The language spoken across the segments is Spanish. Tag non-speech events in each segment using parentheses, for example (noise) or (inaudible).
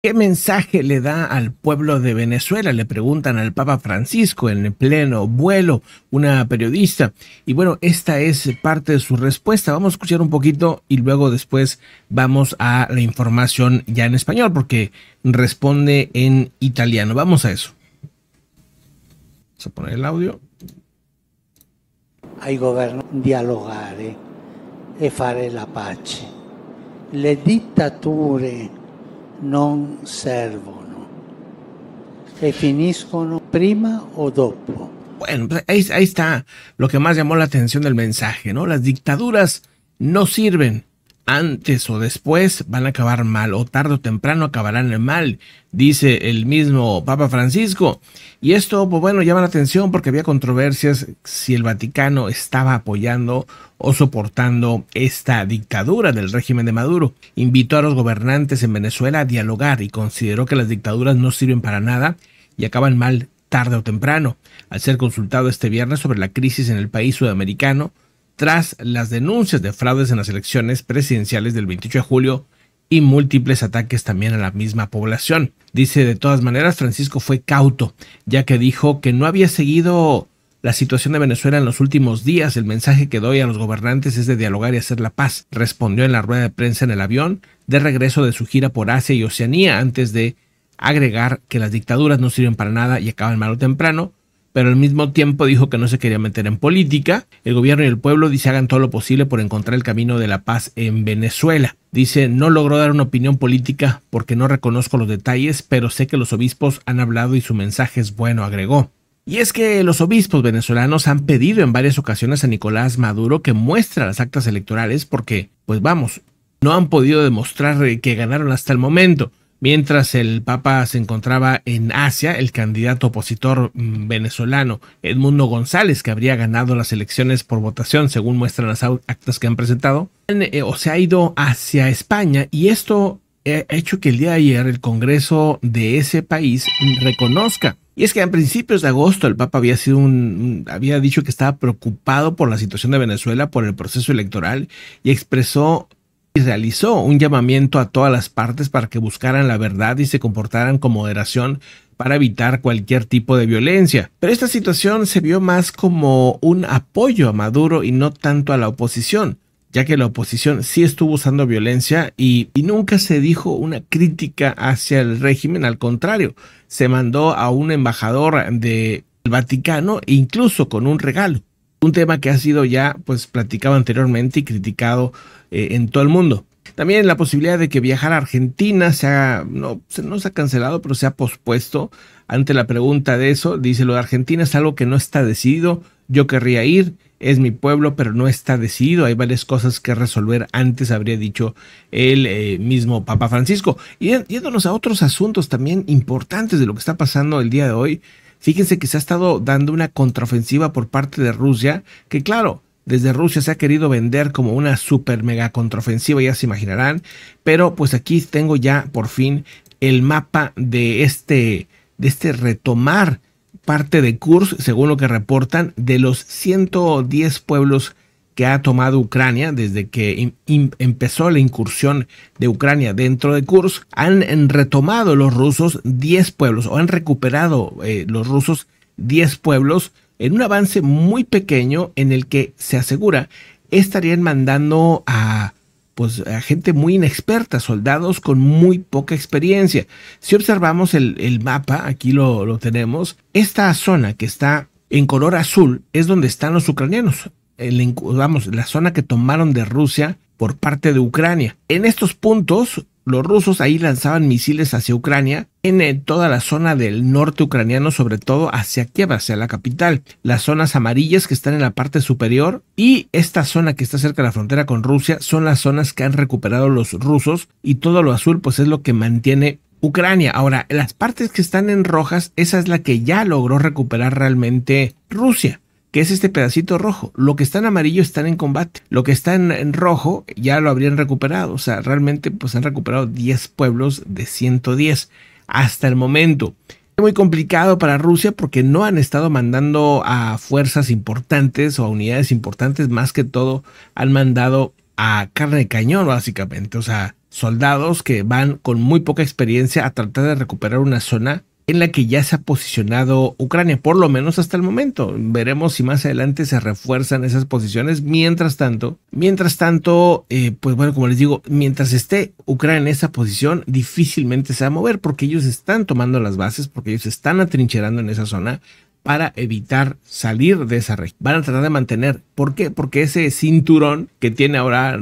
¿Qué mensaje le da al pueblo de Venezuela? Le preguntan al Papa Francisco en pleno vuelo, una periodista. Y bueno, esta es parte de su respuesta. Vamos a escuchar un poquito y luego después vamos a la información ya en español porque responde en italiano. Vamos a eso. Vamos a poner el audio. Hay gobierno dialogare e fare la pace. Le dictature non servono e prima o dopo. Bueno, pues, ahí, ahí, está lo que más llamó la atención del mensaje, ¿no? Las dictaduras no sirven, antes o después van a acabar mal, o tarde o temprano acabarán mal, dice el mismo Papa Francisco. Y esto, pues bueno, llama la atención porque había controversias si el Vaticano estaba apoyando o soportando esta dictadura del régimen de Maduro. Invitó a los gobernantes en Venezuela a dialogar y consideró que las dictaduras no sirven para nada y acaban mal tarde o temprano. Al ser consultado este viernes sobre la crisis en el país sudamericano, tras las denuncias de fraudes en las elecciones presidenciales del 28 de julio y múltiples ataques también a la misma población. Dice, de todas maneras, Francisco fue cauto, ya que dijo que no había seguido la situación de Venezuela en los últimos días. El mensaje que doy a los gobernantes es de dialogar y hacer la paz, respondió en la rueda de prensa en el avión de regreso de su gira por Asia y Oceanía antes de agregar que las dictaduras no sirven para nada y acaban mal o temprano, pero al mismo tiempo dijo que no se quería meter en política. El gobierno y el pueblo dice hagan todo lo posible por encontrar el camino de la paz en Venezuela. Dice, no logró dar una opinión política porque no reconozco los detalles, pero sé que los obispos han hablado y su mensaje es bueno, agregó. Y es que los obispos venezolanos han pedido en varias ocasiones a Nicolás Maduro que muestre las actas electorales porque, pues vamos, no han podido demostrar que ganaron hasta el momento. Mientras el Papa se encontraba en Asia, el candidato opositor mm, venezolano Edmundo González, que habría ganado las elecciones por votación, según muestran las actas que han presentado, eh, o se ha ido hacia España y esto ha hecho que el día de ayer el Congreso de ese país reconozca y es que a principios de agosto el Papa había sido un, había dicho que estaba preocupado por la situación de Venezuela, por el proceso electoral y expresó realizó un llamamiento a todas las partes para que buscaran la verdad y se comportaran con moderación para evitar cualquier tipo de violencia. Pero esta situación se vio más como un apoyo a Maduro y no tanto a la oposición, ya que la oposición sí estuvo usando violencia y, nunca se dijo una crítica hacia el régimen, al contrario, se mandó a un embajador del Vaticano, incluso con un regalo un tema que ha sido ya pues platicado anteriormente y criticado eh, en todo el mundo. También la posibilidad de que viajar a Argentina sea no, no se ha cancelado, pero se ha pospuesto. Ante la pregunta de eso, dice lo de Argentina es algo que no está decidido. Yo querría ir, es mi pueblo, pero no está decidido. Hay varias cosas que resolver antes, habría dicho el eh, mismo Papa Francisco. Y yéndonos a otros asuntos también importantes de lo que está pasando el día de hoy. Fíjense que se ha estado dando una contraofensiva por parte de Rusia, que claro, desde Rusia se ha querido vender como una super mega contraofensiva, ya se imaginarán, pero pues aquí tengo ya por fin el mapa de este, de este retomar parte de Kursk, según lo que reportan, de los 110 pueblos que ha tomado Ucrania desde que empezó la incursión de Ucrania dentro de Kursk, han retomado los rusos 10 pueblos o han recuperado eh, los rusos 10 pueblos en un avance muy pequeño en el que se asegura estarían mandando a pues a gente muy inexperta, soldados con muy poca experiencia. Si observamos el, mapa, aquí lo tenemos, esta zona que está en color azul es donde están los ucranianos vamos, la zona que tomaron de Rusia por parte de Ucrania. En estos puntos, los rusos ahí lanzaban misiles hacia Ucrania, en eh, toda la zona del norte ucraniano, sobre todo hacia Kiev, hacia la capital, las zonas amarillas que están en la parte superior y esta zona que está cerca de la frontera con Rusia son las zonas que han recuperado los rusos y todo lo azul pues es lo que mantiene Ucrania. Ahora, las partes que están en rojas, esa es la que ya logró recuperar realmente Rusia que es este pedacito rojo. Lo que está en amarillo están en combate. Lo que está en, rojo ya lo habrían recuperado. O sea, realmente pues han recuperado 10 pueblos de 110 hasta el momento. Es Muy complicado para Rusia porque no han estado mandando a fuerzas importantes o a unidades importantes, más que todo han mandado a carne de cañón básicamente, o sea, soldados que van con muy poca experiencia a tratar de recuperar una zona en la que ya se ha posicionado Ucrania, por lo menos hasta el momento. Veremos si más adelante se refuerzan esas posiciones. Mientras tanto, mientras tanto, eh, pues bueno, como les digo, mientras esté Ucrania en esa posición, difícilmente se va a mover porque ellos están tomando las bases, porque ellos están atrincherando en esa zona para evitar salir de esa región. Van a tratar de mantener. ¿Por qué? Porque ese cinturón que tiene ahora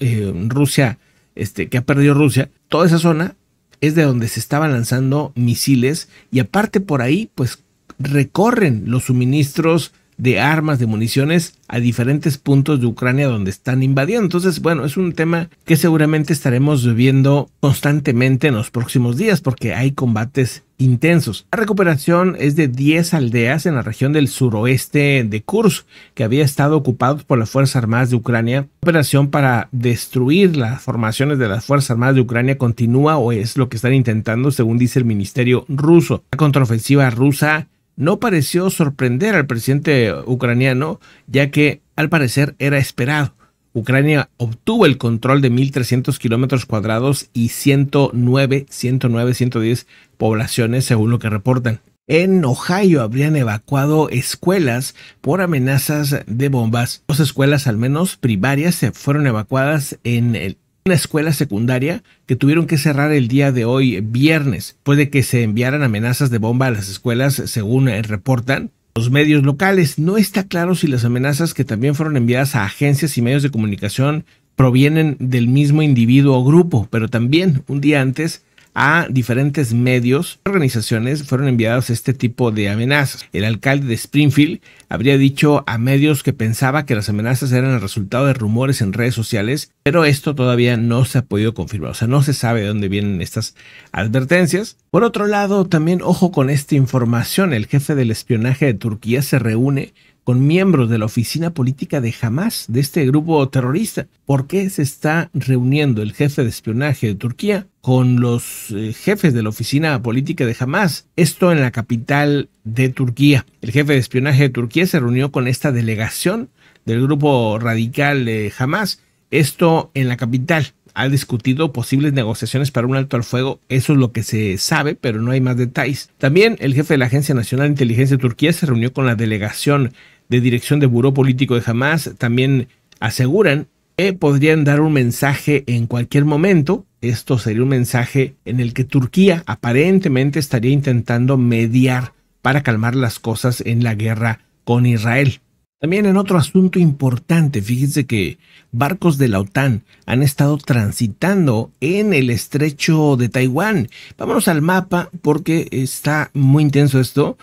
eh, Rusia, este, que ha perdido Rusia, toda esa zona es de donde se estaban lanzando misiles y aparte por ahí pues recorren los suministros de armas, de municiones a diferentes puntos de Ucrania donde están invadiendo. Entonces, bueno, es un tema que seguramente estaremos viendo constantemente en los próximos días porque hay combates intensos. La recuperación es de 10 aldeas en la región del suroeste de Kursk, que había estado ocupado por las Fuerzas Armadas de Ucrania. La operación para destruir las formaciones de las Fuerzas Armadas de Ucrania continúa o es lo que están intentando, según dice el Ministerio ruso. La contraofensiva rusa no pareció sorprender al presidente ucraniano, ya que al parecer era esperado. Ucrania obtuvo el control de 1.300 kilómetros cuadrados y 109, 109, 110 poblaciones, según lo que reportan. En Ohio habrían evacuado escuelas por amenazas de bombas. Dos escuelas, al menos primarias, se fueron evacuadas en el una escuela secundaria que tuvieron que cerrar el día de hoy, viernes, puede que se enviaran amenazas de bomba a las escuelas, según eh, reportan. Los medios locales no está claro si las amenazas que también fueron enviadas a agencias y medios de comunicación provienen del mismo individuo o grupo, pero también un día antes a diferentes medios y organizaciones fueron enviados este tipo de amenazas. El alcalde de Springfield habría dicho a medios que pensaba que las amenazas eran el resultado de rumores en redes sociales, pero esto todavía no se ha podido confirmar, o sea, no se sabe de dónde vienen estas advertencias. Por otro lado, también ojo con esta información, el jefe del espionaje de Turquía se reúne con miembros de la oficina política de Hamas, de este grupo terrorista. ¿Por qué se está reuniendo el jefe de espionaje de Turquía con los eh, jefes de la oficina política de Hamas? Esto en la capital de Turquía. El jefe de espionaje de Turquía se reunió con esta delegación del grupo radical de Hamas. Esto en la capital ha discutido posibles negociaciones para un alto al fuego. Eso es lo que se sabe, pero no hay más detalles. También el jefe de la Agencia Nacional de Inteligencia de Turquía se reunió con la delegación de dirección de Buró Político de Hamas también aseguran que podrían dar un mensaje en cualquier momento. Esto sería un mensaje en el que Turquía aparentemente estaría intentando mediar para calmar las cosas en la guerra con Israel. También en otro asunto importante, fíjense que barcos de la OTAN han estado transitando en el estrecho de Taiwán. Vámonos al mapa porque está muy intenso esto.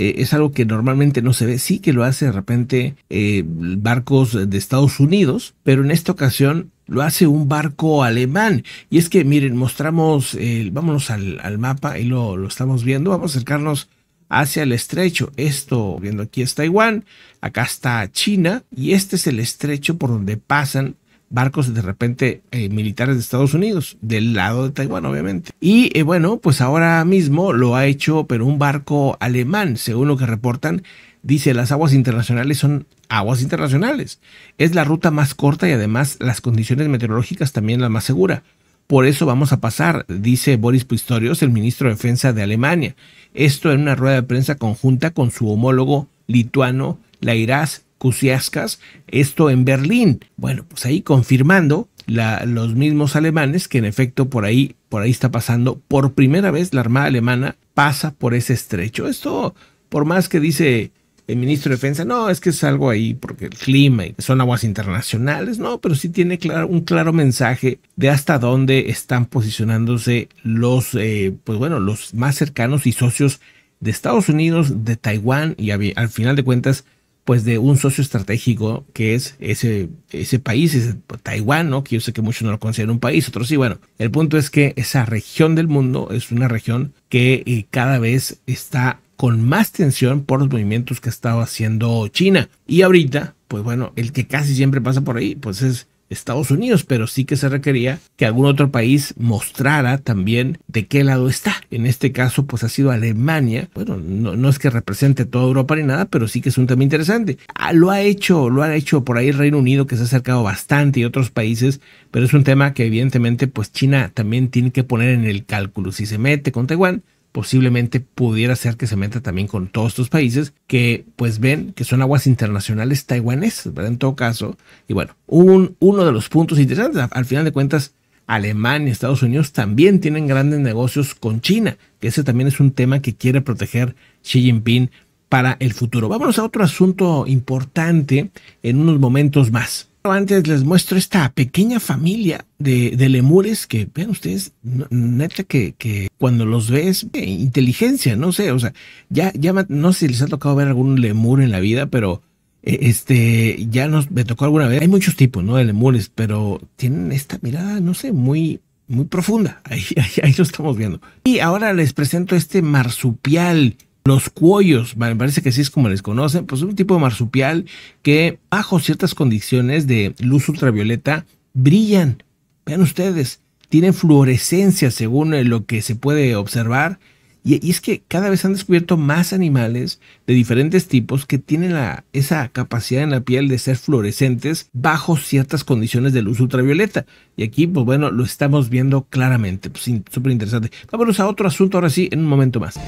Eh, es algo que normalmente no se ve. Sí que lo hace de repente eh, barcos de Estados Unidos, pero en esta ocasión lo hace un barco alemán. Y es que, miren, mostramos, eh, vámonos al, mapa y lo, lo estamos viendo. Vamos a acercarnos hacia el estrecho. Esto, viendo aquí es Taiwán, acá está China y este es el estrecho por donde pasan barcos de repente eh, militares de Estados Unidos, del lado de Taiwán obviamente. Y eh, bueno, pues ahora mismo lo ha hecho, pero un barco alemán, según lo que reportan, dice las aguas internacionales son aguas internacionales. Es la ruta más corta y además las condiciones meteorológicas también la más segura. Por eso vamos a pasar, dice Boris Pistorius, el ministro de Defensa de Alemania. Esto en una rueda de prensa conjunta con su homólogo lituano, Lairás Kusiaskas, esto en Berlín. Bueno, pues ahí confirmando los mismos alemanes que en efecto por ahí, por ahí está pasando, por primera vez la Armada Alemana pasa por ese estrecho. Esto, por más que dice el ministro de Defensa, no, es que es algo ahí porque el clima y son aguas internacionales, no, pero sí tiene un claro mensaje de hasta dónde están posicionándose los, eh, pues bueno, los más cercanos y socios de Estados Unidos, de Taiwán y al final de cuentas pues de un socio estratégico que es ese, ese país, es Taiwán, ¿no? que yo sé que muchos no lo consideran un país, otros sí, bueno, el punto es que esa región del mundo es una región que eh, cada vez está con más tensión por los movimientos que ha estado haciendo China. Y ahorita, pues bueno, el que casi siempre pasa por ahí, pues es Estados Unidos, pero sí que se requería que algún otro país mostrara también de qué lado está. En este caso, pues ha sido Alemania. Bueno, no, es que represente toda Europa ni nada, pero sí que es un tema interesante. Ah, lo ha hecho, lo ha hecho por ahí Reino Unido, que se ha acercado bastante y otros países, pero es un tema que evidentemente pues China también tiene que poner en el cálculo. Si se mete con Taiwán, posiblemente pudiera ser que se meta también con todos estos países que pues ven que son aguas internacionales taiwanesas, ¿verdad? En todo caso, y bueno, un, uno de los puntos interesantes, al final de cuentas, Alemania, y Estados Unidos también tienen grandes negocios con China, que ese también es un tema que quiere proteger Xi Jinping para el futuro. Vámonos a otro asunto importante en unos momentos más antes les muestro esta pequeña familia de, lemures que, vean ustedes, neta que, cuando los ves, eh, inteligencia, no sé, o sea, ya, ya no sé si les ha tocado ver algún lemur en la vida, pero eh, este, ya nos, me tocó alguna vez. Hay muchos tipos, ¿no? De lemures, pero tienen esta mirada, no sé, muy, muy profunda. Ahí, (laughs) ahí lo estamos viendo. Y ahora les presento este marsupial los cuollos, me parece que así es como les conocen, pues un tipo de marsupial que bajo ciertas condiciones de luz ultravioleta brillan. Vean ustedes, tienen fluorescencia según eh, lo que se puede observar. Y, es que cada vez han descubierto más animales de diferentes tipos que tienen la, esa capacidad en la piel de ser fluorescentes bajo ciertas condiciones de luz ultravioleta. Y aquí, pues bueno, lo estamos viendo claramente. Pues, súper interesante. Vámonos a otro asunto ahora sí, en un momento más.